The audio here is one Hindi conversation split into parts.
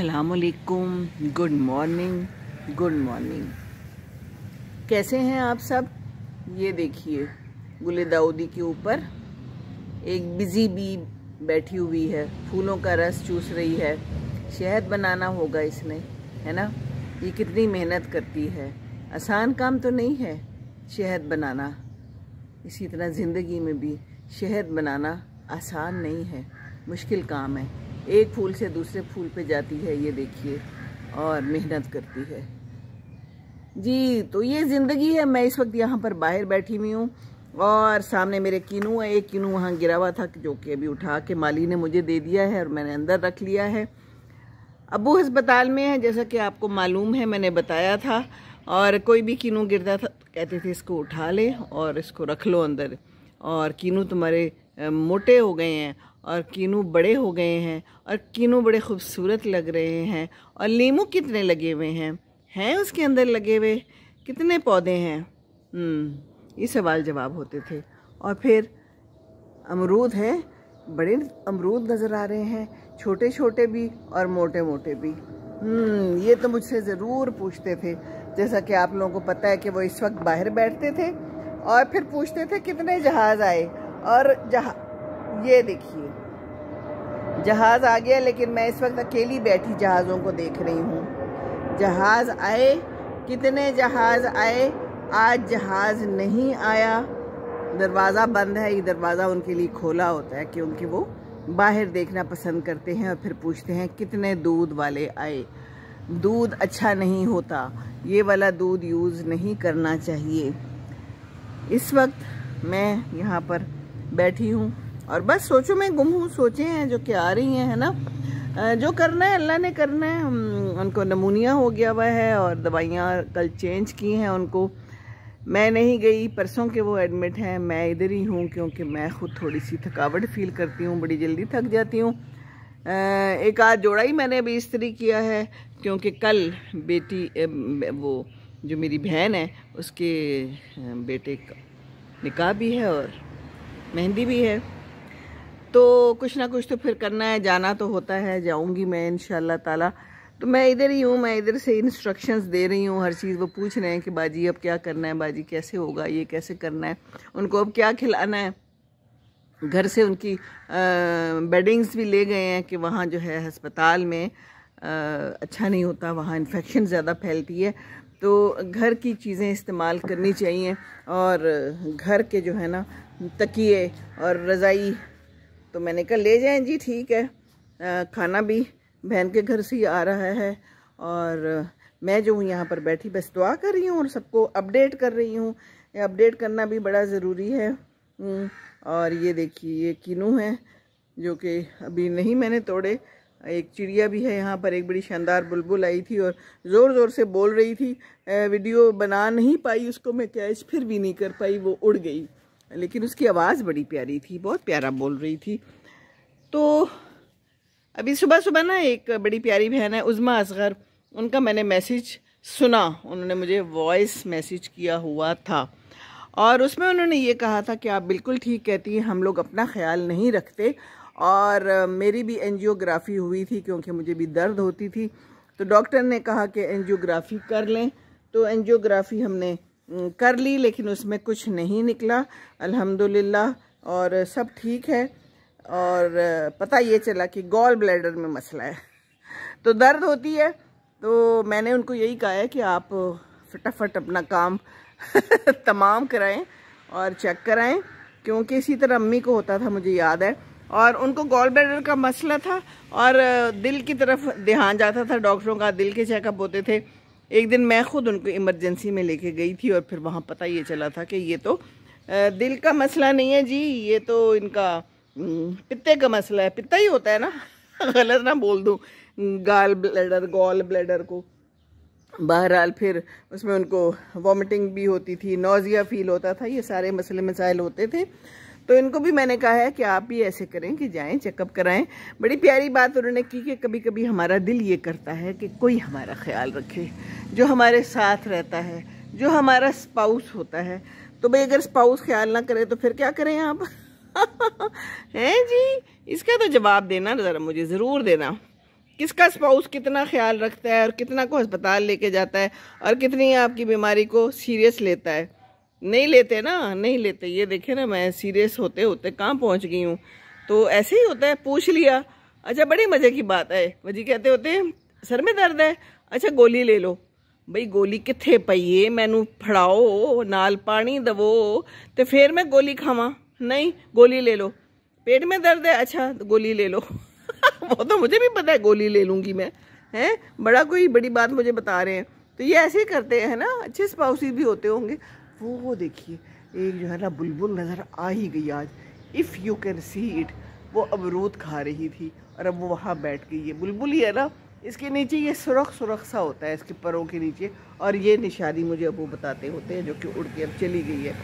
असलकुम गुड मॉर्निंग गुड मॉर्निंग कैसे हैं आप सब ये देखिए गुल दाऊदी के ऊपर एक बिज़ी बी बैठी हुई है फूलों का रस चूस रही है शहद बनाना होगा इसने है ना ये कितनी मेहनत करती है आसान काम तो नहीं है शहद बनाना इसी तरह ज़िंदगी में भी शहद बनाना आसान नहीं है मुश्किल काम है एक फूल से दूसरे फूल पे जाती है ये देखिए और मेहनत करती है जी तो ये ज़िंदगी है मैं इस वक्त यहाँ पर बाहर बैठी हुई हूँ और सामने मेरे किनू है एक किनू वहाँ गिरा हुआ था जो कि अभी उठा के माली ने मुझे दे दिया है और मैंने अंदर रख लिया है अबू हस्पताल में है जैसा कि आपको मालूम है मैंने बताया था और कोई भी किनू गिरता था तो कहते थे इसको उठा ले और इसको रख लो अंदर और किनू तुम्हारे मोटे हो गए हैं और कीनू बड़े हो गए हैं और कीनू बड़े खूबसूरत लग रहे हैं और लीमू कितने लगे हुए हैं हैं उसके अंदर लगे हुए कितने पौधे हैं हम्म, ये सवाल जवाब होते थे और फिर अमरूद हैं बड़े अमरूद नज़र आ रहे हैं छोटे छोटे भी और मोटे मोटे भी हम्म, ये तो मुझसे ज़रूर पूछते थे जैसा कि आप लोगों को पता है कि वो इस वक्त बाहर बैठते थे और फिर पूछते थे कितने जहाज़ आए और जहा ये देखिए जहाज़ आ गया लेकिन मैं इस वक्त अकेली बैठी जहाज़ों को देख रही हूँ जहाज़ आए कितने जहाज़ आए आज जहाज़ नहीं आया दरवाज़ा बंद है ये दरवाज़ा उनके लिए खोला होता है क्योंकि वो बाहर देखना पसंद करते हैं और फिर पूछते हैं कितने दूध वाले आए दूध अच्छा नहीं होता ये वाला दूध यूज़ नहीं करना चाहिए इस वक्त मैं यहाँ पर बैठी हूँ और बस सोचो मैं गुम हूँ सोचे हैं जो कि आ रही हैं है ना जो करना है अल्लाह ने करना है उनको नमूनिया हो गया हुआ है और दवाइयाँ कल चेंज की हैं उनको मैं नहीं गई परसों के वो एडमिट हैं मैं इधर ही हूँ क्योंकि मैं खुद थोड़ी सी थकावट फील करती हूँ बड़ी जल्दी थक जाती हूँ एक आध जोड़ा ही मैंने अभी इस्तरी किया है क्योंकि कल बेटी वो जो मेरी बहन है उसके बेटे का निकाह भी है और मेहंदी भी है तो कुछ ना कुछ तो फिर करना है जाना तो होता है जाऊंगी मैं इन ताला तो मैं इधर ही हूँ मैं इधर से इंस्ट्रक्शंस दे रही हूँ हर चीज़ वो पूछ रहे हैं कि बाजी अब क्या करना है बाजी कैसे होगा ये कैसे करना है उनको अब क्या खिलाना है घर से उनकी बेडिंग्स भी ले गए हैं कि वहाँ जो है हस्पताल में आ, अच्छा नहीं होता वहाँ इन्फेक्शन ज़्यादा फैलती है तो घर की चीज़ें इस्तेमाल करनी चाहिए और घर के जो है ना तकिए और रज़ाई तो मैंने कहा ले जाएं जी ठीक है खाना भी बहन के घर से ही आ रहा है और मैं जो हूँ यहाँ पर बैठी बस दुआ कर रही हूँ और सबको अपडेट कर रही हूँ अपडेट करना भी बड़ा ज़रूरी है हम्म, और ये देखिए ये किनू है जो कि अभी नहीं मैंने तोड़े एक चिड़िया भी है यहाँ पर एक बड़ी शानदार बुलबुल आई थी और ज़ोर ज़ोर से बोल रही थी वीडियो बना नहीं पाई उसको मैं कैच फिर भी नहीं कर पाई वो उड़ गई लेकिन उसकी आवाज़ बड़ी प्यारी थी बहुत प्यारा बोल रही थी तो अभी सुबह सुबह ना एक बड़ी प्यारी बहन है उज़मा असगर उनका मैंने मैसेज सुना उन्होंने मुझे वॉइस मैसेज किया हुआ था और उसमें उन्होंने ये कहा था कि आप बिल्कुल ठीक कहती हैं हम लोग अपना ख्याल नहीं रखते और मेरी भी एनजियोग्राफ़ी हुई थी क्योंकि मुझे भी दर्द होती थी तो डॉक्टर ने कहा कि एनजियोग्राफ़ी कर लें तो एनजियोग्राफ़ी हमने कर ली लेकिन उसमें कुछ नहीं निकला अल्हम्दुलिल्लाह और सब ठीक है और पता ये चला कि गॉल ब्लैडर में मसला है तो दर्द होती है तो मैंने उनको यही कहा है कि आप फटाफट अपना काम तमाम कराएं और चेक कराएं क्योंकि इसी तरह अम्मी को होता था मुझे याद है और उनको गॉल ब्लैडर का मसला था और दिल की तरफ ध्यान जाता था डॉक्टरों का दिल के चेकअप होते थे एक दिन मैं खुद उनको इमरजेंसी में लेके गई थी और फिर वहाँ पता ये चला था कि ये तो दिल का मसला नहीं है जी ये तो इनका पित्ते का मसला है पित्ता ही होता है ना गलत ना बोल दूँ गाल ब्लैडर गॉल ब्लैडर को बहरहाल फिर उसमें उनको वॉमिटिंग भी होती थी नोज़िया फील होता था ये सारे मसले मसाइल होते थे तो इनको भी मैंने कहा है कि आप भी ऐसे करें कि जाएं चेकअप कराएं बड़ी प्यारी बात उन्होंने की कि कभी कभी हमारा दिल ये करता है कि कोई हमारा ख्याल रखे जो हमारे साथ रहता है जो हमारा स्पाउस होता है तो भाई अगर स्पाउस ख्याल ना करे तो फिर क्या करें आप हैं जी इसका तो जवाब देना ज़रा मुझे ज़रूर देना किसका स्पाउस कितना ख्याल रखता है और कितना को अस्पताल लेके जाता है और कितनी आपकी बीमारी को सीरियस लेता है नहीं लेते ना नहीं लेते ये देखे ना मैं सीरियस होते होते कहाँ पहुँच गई हूँ तो ऐसे ही होता है पूछ लिया अच्छा बड़े मज़े की बात है वजी कहते होते सर में दर्द है अच्छा गोली ले लो ਬਈ गोली कितने ਪਈ मैनू फड़ाओ नाल पानी दवो तो फिर मैं गोली खाव नहीं गोली ले लो पेट में दर्द है अच्छा ਅੱਛਾ गोली ले लो वो तो मुझे भी पता है गोली ले लूँगी मैं हैं बड़ा कोई बड़ी बात मुझे बता रहे हैं तो ये ऐसे ही करते हैं ना अच्छे स्पाउसी भी होते होंगे वो देखिए एक जो है ना बुलबुल नज़र आ ही गई आज if you can see it वो अमरूद खा रही थी और अब वो वहाँ बैठ गई है बुलबुल ही है ना इसके नीचे ये सुरख सुरख सा होता है इसके परों के नीचे और ये निशानी मुझे अब वो बताते होते हैं जो कि उड़ के अब चली गई है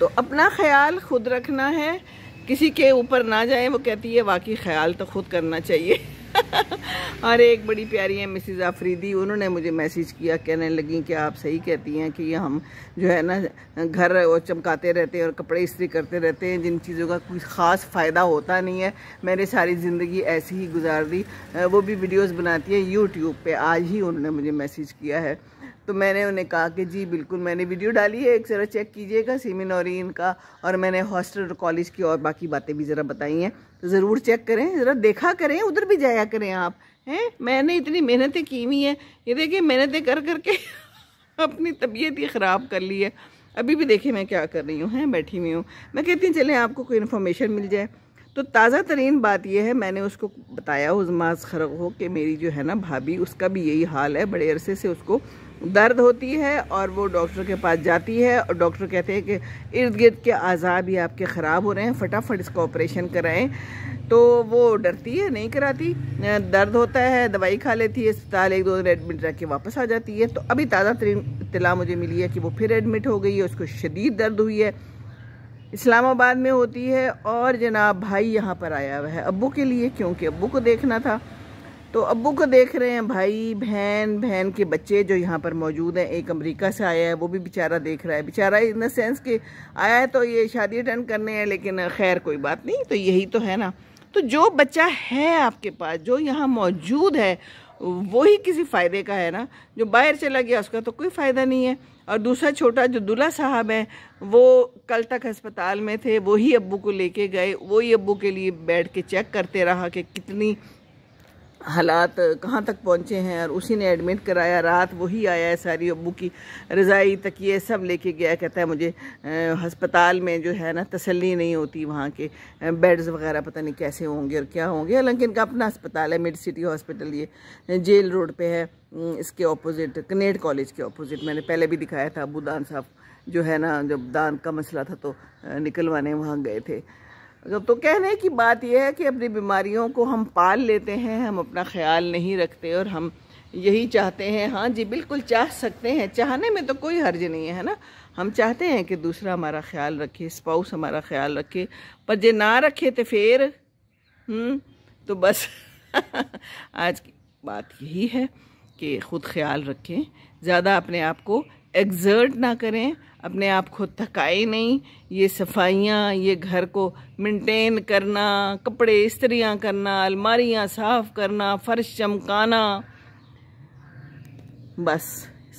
तो अपना ख्याल खुद रखना है किसी के ऊपर ना जाए वो कहती है वाकई ख्याल तो खुद करना चाहिए और एक बड़ी प्यारी है मिसिज़ आफरीदी उन्होंने मुझे मैसेज किया कहने लगी कि आप सही कहती हैं कि हम जो है ना घर और चमकाते रहते हैं और कपड़े इस्त्री करते रहते हैं जिन चीज़ों का कोई ख़ास फ़ायदा होता नहीं है मैंने सारी ज़िंदगी ऐसी ही गुजार दी वो भी वीडियोज़ बनाती है यूट्यूब पर आज ही उन्होंने मुझे मैसेज किया है तो मैंने उन्हें कहा कि जी बिल्कुल मैंने वीडियो डाली है एक ज़रा चेक कीजिएगा सीमिन और इनका और मैंने हॉस्टल और कॉलेज की और बाकी बातें भी ज़रा बताई हैं तो ज़रूर चेक करें ज़रा देखा करें उधर भी जाया करें आप हैं मैंने इतनी मेहनतें की हुई हैं ये देखिए मेहनतें कर करके अपनी तबीयत ही ख़राब कर ली है अभी भी देखिए मैं क्या कर रही हूँ हैं बैठी हुई हूँ मैं कहती हूँ चलें आपको कोई इन्फॉर्मेशन मिल जाए तो ताज़ा तरीन बात यह है मैंने उसको बताया उजमाज खरग हो कि मेरी जो है ना भाभी उसका भी यही हाल है बड़े अरसे से उसको दर्द होती है और वो डॉक्टर के पास जाती है और डॉक्टर कहते हैं कि इर्द गिर्द के अज़ा भी आपके ख़राब हो रहे हैं फटाफट इसका ऑपरेशन कराएं तो वो डरती है नहीं कराती दर्द होता है दवाई खा लेती है अस्पताल एक दो दिन एडमिट रह के वापस आ जाती है तो अभी ताज़ा तरीन इतला मुझे मिली है कि वो फिर एडमिट हो गई है उसको शदीद दर्द हुई है इस्लामाबाद में होती है और जनाब भाई यहाँ पर आया हुआ है अबू के लिए क्योंकि अबू को देखना था तो अबू को देख रहे हैं भाई बहन बहन के बच्चे जो यहाँ पर मौजूद हैं एक अमेरिका से आया है वो भी बेचारा देख रहा है बेचारा इन द सेंस कि आया है तो ये शादी अटेंड करने हैं लेकिन खैर कोई बात नहीं तो यही तो है ना तो जो बच्चा है आपके पास जो यहाँ मौजूद है वही किसी फ़ायदे का है ना जो बाहर चला गया उसका तो कोई फ़ायदा नहीं है और दूसरा छोटा जो दुल्हा साहब है वो कल तक अस्पताल में थे वही अबू को लेके गए वही अबू के लिए बैठ के चेक करते रहा कि कितनी हालात कहाँ तक पहुँचे हैं और उसी ने एडमिट कराया रात वही आया है सारी अबू की रज़ाई तकिए सब लेके गया कहता है मुझे हस्पताल में जो है ना तसल्ली नहीं होती वहाँ के बेड्स वगैरह पता नहीं कैसे होंगे और क्या होंगे हालांकि इनका अपना अस्पताल है मिड सिटी हॉस्पिटल ये जेल रोड पर है इसके ऑपोजिट कनेड कॉलेज के अपोजिट मैंने पहले भी दिखाया था अबू दान साहब जो है ना जब दान का मसला था तो निकलवाने वहाँ गए थे तो, तो कहने की बात यह है कि अपनी बीमारियों को हम पाल लेते हैं हम अपना ख्याल नहीं रखते और हम यही चाहते हैं हाँ जी बिल्कुल चाह सकते हैं चाहने में तो कोई हर्ज नहीं है ना हम चाहते हैं कि दूसरा हमारा ख्याल रखे स्पाउस हमारा ख्याल रखे पर जे ना रखे तो फिर हम्म, तो बस आज की बात यही है कि ख़ुद ख्याल रखें ज़्यादा अपने आप को एग्जर्ट ना करें अपने आप को थकाए नहीं ये सफाइयाँ ये घर को मेंटेन करना कपड़े इस्त्रियाँ करना अलमारियाँ साफ़ करना फर्श चमकाना बस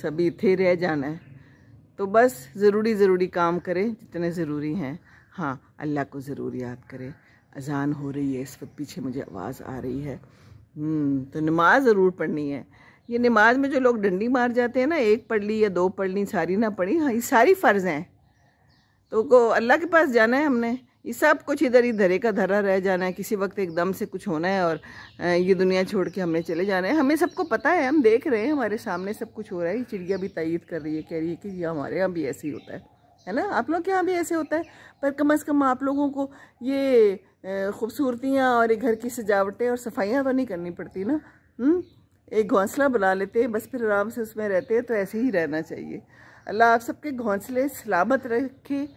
सभी थे रह जाना है तो बस ज़रूरी ज़रूरी काम करें जितने ज़रूरी हैं हाँ अल्लाह को ज़रूर याद करें अजान हो रही है इस वक्त पीछे मुझे आवाज़ आ रही है हम्म, तो नमाज़ ज़रूर पढ़नी है ये नमाज में जो लोग डंडी मार जाते हैं ना एक पढ़ ली या दो पढ़ ली सारी ना पढ़ी हाँ ये सारी फ़र्ज़ हैं तो को अल्लाह के पास जाना है हमने ये सब कुछ इधर ही धरे का धरा रह जाना है किसी वक्त एकदम से कुछ होना है और ये दुनिया छोड़ के हमने चले जाना है हमें सबको पता है हम देख रहे हैं हमारे सामने सब कुछ हो रहा है चिड़िया भी तयद कर रही है कह रही है कि ये हमारे यहाँ भी ऐसे ही होता है है ना आप लोग के यहाँ भी ऐसे होता है पर कम अज़ कम आप लोगों को ये खूबसूरतियाँ और ये घर की सजावटें और सफाइयाँ तो नहीं करनी पड़ती ना हुँ? एक घोंसला बना लेते हैं बस फिर आराम से उसमें रहते हैं तो ऐसे ही रहना चाहिए अल्लाह आप सबके घोंसले सलामत रखे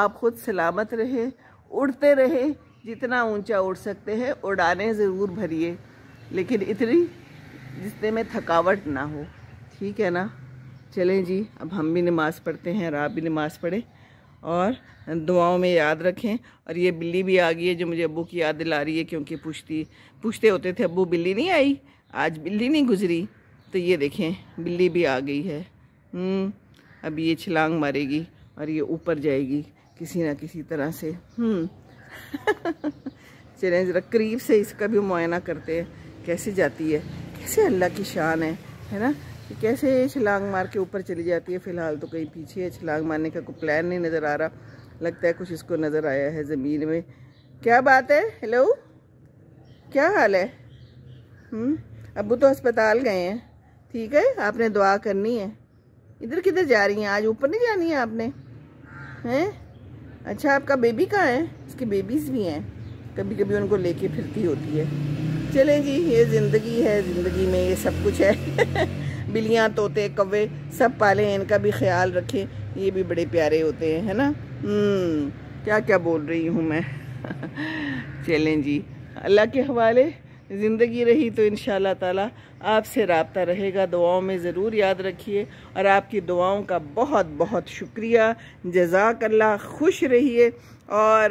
आप खुद सलामत रहें उड़ते रहें जितना ऊंचा उड़ सकते हैं उड़ाने ज़रूर भरिए लेकिन इतनी जितने में थकावट ना हो ठीक है ना चलें जी अब हम भी नमाज़ पढ़ते हैं और आप भी नमाज़ पढ़ें और दुआओं में याद रखें और ये बिल्ली भी आ गई है जो मुझे अबू की याद दिला रही है क्योंकि पूछती पूछते होते थे अबू बिल्ली नहीं आई आज बिल्ली नहीं गुजरी तो ये देखें बिल्ली भी आ गई है हम्म, अब ये छलांग मारेगी और ये ऊपर जाएगी किसी ना किसी तरह से हम्म। चलें ज़रा करीब से इसका भी मुआयना करते हैं कैसे जाती है कैसे अल्लाह की शान है है ना कि कैसे छलांग मार के ऊपर चली जाती है फ़िलहाल तो कहीं पीछे है छलांग मारने का कोई प्लान नहीं नज़र आ रहा लगता है कुछ इसको नज़र आया है ज़मीन में क्या बात है हेलो क्या हाल है हुँ? हम्म? अबू तो अस्पताल गए हैं ठीक है आपने दुआ करनी है इधर किधर जा रही हैं आज ऊपर नहीं जानी है आपने हैं अच्छा आपका बेबी कहाँ है उसकी बेबीज़ भी हैं कभी कभी उनको लेके फिरती होती है चले जी ये ज़िंदगी है ज़िंदगी में ये सब कुछ है बिल्लियाँ तोते कौवे सब पालें इनका भी ख्याल रखें ये भी बड़े प्यारे होते हैं है ना हम्म, क्या क्या बोल रही हूँ मैं चलें जी अल्लाह के हवाले ज़िंदगी रही तो इन ताला आपसे रबता रहेगा दुआओं में ज़रूर याद रखिए और आपकी दुआओं का बहुत बहुत शुक्रिया जजाकल्ला खुश रहिए और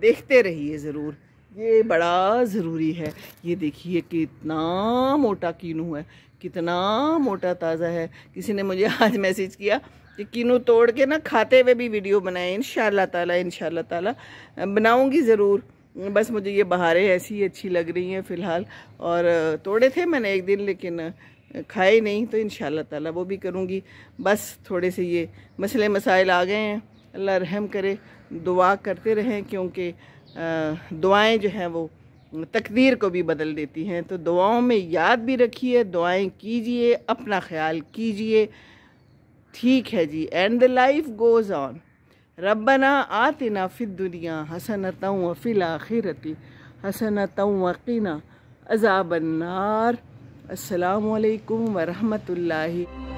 देखते रहिए ज़रूर ये बड़ा ज़रूरी है ये देखिए कि इतना मोटा कीनू है कितना मोटा ताज़ा है किसी ने मुझे आज मैसेज किया कि किनू तोड़ के ना खाते हुए भी वीडियो बनाए इन ताला इन ताला ज़रूर बस मुझे ये बहारें ऐसी ही अच्छी लग रही हैं फ़िलहाल और तोड़े थे मैंने एक दिन लेकिन खाए नहीं तो इन ताला वो भी करूँगी बस थोड़े से ये मसले मसाइल आ गए हैं अल्लाह रहम करे दुआ करते रहें क्योंकि दुआएं जो हैं वो तकदीर को भी बदल देती हैं तो दुआओं में याद भी रखिए दुआएं कीजिए अपना ख्याल कीजिए ठीक है जी and the life goes on ربنا آتنا في الدنيا حسنة وفي الآخرة حسنة وقنا عذاب النار السلام عليكم ورحمة الله